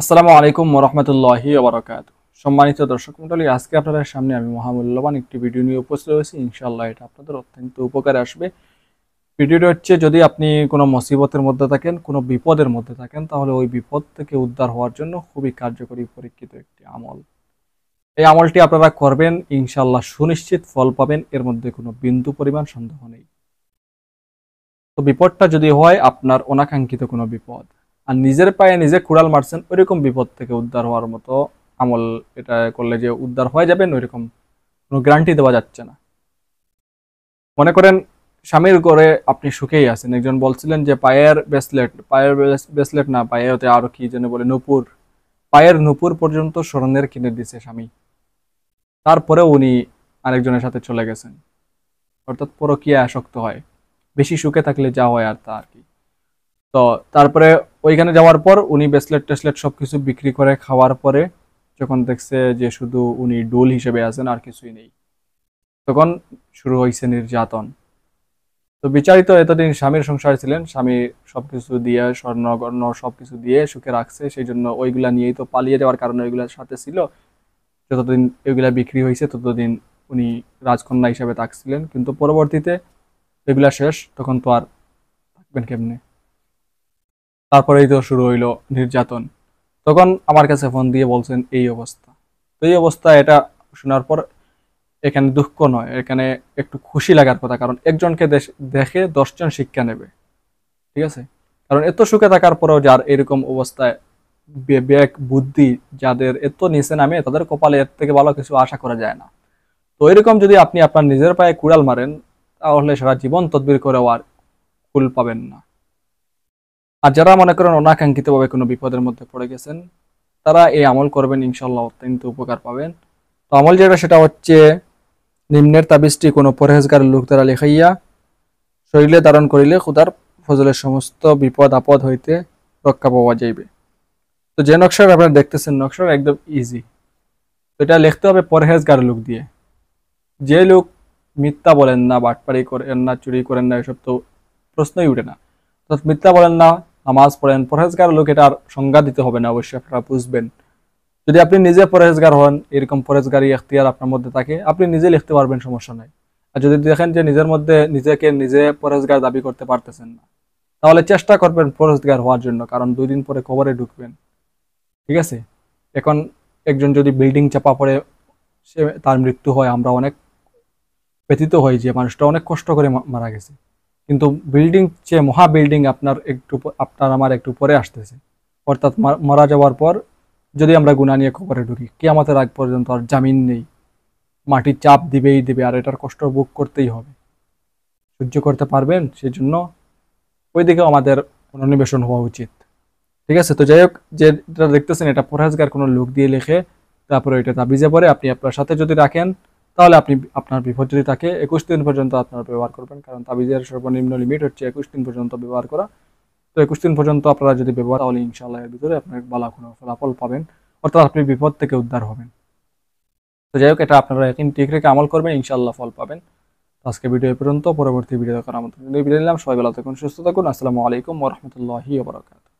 আসসালামু আলাইকুম ওরহমতুল্লাহি ওবরাকাত সম্মানিত দর্শক মন্ডলী আজকে আপনাদের সামনে আমি মহামূল্যবান একটি ভিডিও নিয়ে উপস্থিত হয়েছি ইনশাল্লাহ এটা আপনাদের অত্যন্ত উপকারে আসবে ভিডিওটি হচ্ছে যদি আপনি কোনো মুসিবতের মধ্যে থাকেন কোনো বিপদের মধ্যে থাকেন তাহলে ওই বিপদ থেকে উদ্ধার হওয়ার জন্য খুবই কার্যকরী পরীক্ষিত একটি আমল এই আমলটি আপনারা করবেন ইনশাল্লাহ সুনিশ্চিত ফল পাবেন এর মধ্যে কোনো বিন্দু পরিমাণ সন্দেহ নেই তো বিপদটা যদি হয় আপনার অনাকাঙ্ক্ষিত কোনো বিপদ আর নিজের পায়ে নিজে কুড়াল মারছেন ওইরকম বিপদ থেকে উদ্ধার হওয়ার মতো আমল এটা করলে যে উদ্ধার হয়ে যাবেন ওইরকম কোনো গ্যারান্টি দেওয়া যাচ্ছে না মনে করেন স্বামীর ঘরে আপনি সুখেই আছেন একজন বলছিলেন যে পায়ের ব্রেসলেট পায়ের ব্রেসলেট না পায়ে হতে আরো কি যেন বলে নূপুর পায়ের নূপুর পর্যন্ত স্মরণের কিনে দিছে স্বামী তারপরেও উনি আরেকজনের সাথে চলে গেছেন অর্থাৎ পরকীয়া আসক্ত হয় বেশি সুখে থাকলে যা হয় আর তা আর কি তো তারপরে ওইখানে যাওয়ার পর উনি ব্রেসলেট টেসলেট সব কিছু বিক্রি করে খাওয়ার পরে যখন দেখছে যে শুধু উনি ডোল হিসেবে আছেন আর কিছুই নেই তখন শুরু হয়েছে নির্যাতন তো বিচারিত এতদিন স্বামীর সংসার ছিলেন স্বামী সবকিছু দিয়ে স্বর্ণগর্ণ সবকিছু দিয়ে সুখে রাখছে সেই জন্য ওইগুলা নিয়েই তো পালিয়ে যাওয়ার কারণে ওইগুলার সাথে ছিল যতদিন ওইগুলা বিক্রি হয়েছে ততদিন উনি রাজকন্যা হিসাবে থাকছিলেন কিন্তু পরবর্তীতে ওইগুলা শেষ তখন তো আর থাকবেন কেমনে তারপরেই তো শুরু হইলো নির্যাতন তখন আমার কাছে ফোন দিয়ে বলছেন এই অবস্থা তো এই অবস্থা এটা শোনার পর এখানে দুঃখ নয় এখানে একটু খুশি লাগার কথা কারণ একজনকে দেখে দশজন শিক্ষা নেবে ঠিক আছে কারণ এত সুখে থাকার পরেও যার এরকম অবস্থায় বিবেক বুদ্ধি যাদের এত নিচে নামে তাদের কপালে এর থেকে ভালো কিছু আশা করা যায় না তো এরকম যদি আপনি আপনার নিজের পায়ে কুড়াল মারেন তাহলে সারা জীবন তদবির করেও আর কুল পাবেন না আর যারা মনে করেন অনাকাঙ্ক্ষিতভাবে কোনো বিপদের মধ্যে পড়ে গেছেন তারা এই আমল করবেন ইনশাল্লাহ অত্যন্ত উপকার পাবেন তো আমল যেটা সেটা হচ্ছে নিম্নের তাবিজটি কোনো পরহেজগার লোক দ্বারা লেখাইয়া শরীরে ধারণ করিলে ক্ষুদার ফজলের সমস্ত বিপদ আপদ হইতে রক্ষা পাওয়া যাইবে তো যে নকশাটা আপনারা দেখতেছেন নকশা একদম ইজি তো এটা লিখতে হবে পরহেজগার লোক দিয়ে যে লোক মিথ্যা বলেন না বাটপাড়ি করেন না চুরি করেন না এসব তো প্রশ্নই উঠে না তো মিথ্যা বলেন না নামাজ পড়েন পরহেজগার লোক এটার সংজ্ঞা দিতে হবে না অবশ্যই আপনারা বুঝবেন যদি আপনি নিজে পরহেজগার হন এরকম পরহেজগারি এখতিয়ার আপনার মধ্যে থাকে আপনি নিজে লিখতে পারবেন সমস্যা নাই আর যদি দেখেন যে নিজের মধ্যে নিজেকে নিজে পরহেজগার দাবি করতে পারতেছেন না তাহলে চেষ্টা করবেন পরহেজগার হওয়ার জন্য কারণ দুই দিন পরে কবরে ঢুকবেন ঠিক আছে এখন একজন যদি বিল্ডিং চাপা পড়ে সে তার মৃত্যু হয় আমরা অনেক ব্যতীত হই যে মানুষটা অনেক কষ্ট করে মারা গেছে কিন্তু বিল্ডিং যে মহা বিল্ডিং আপনার একটু আপনার আমার একটু পরে আসতেছে অর্থাৎ মারা যাওয়ার পর যদি আমরা গুণা নিয়ে খবরে ঢুকি কে আমাদের আগ পর্যন্ত আর জামিন নেই মাটি চাপ দিবেই দিবে আর এটার কষ্ট ভোগ করতেই হবে সহ্য করতে পারবেন সেই জন্য ওই দিকেও আমাদের অনুনিবেশন হওয়া উচিত ঠিক আছে তো যাই হোক যেটা দেখতেছেন এটা পরহেজগার কোনো লোক দিয়ে লেখে তারপরে এটা তাবিজে পরে আপনি আপনার সাথে যদি রাখেন তাহলে আপনি আপনার বিপদ থাকে একুশ দিন পর্যন্ত আপনারা ব্যবহার করবেন কারণ তাবিজের সর্বনিম্ন লিমিট হচ্ছে একুশ দিন পর্যন্ত ব্যবহার করা তো একুশ দিন পর্যন্ত আপনারা যদি ব্যবহার তাহলে ইনশাল্লাহ এর ভিতরে আপনার ভালো কোনো ফলাফল পাবেন অর্থাৎ আপনি বিপদ থেকে উদ্ধার হবেন তো যাই হোক এটা আপনারা একদিন ঠিক রেখে আমল করবেন ইনশাল্লাহ ফল পাবেন আজকে ভিডিও পর্যন্ত পরবর্তী ভিডিও দেখার আমন্ত্রণ বিদায় নিলাম সবাই বেলা থাকুন সুস্থ থাকুন আসসালামু আলাইকুম ওরহমতুল্লাহি ওবরাকাত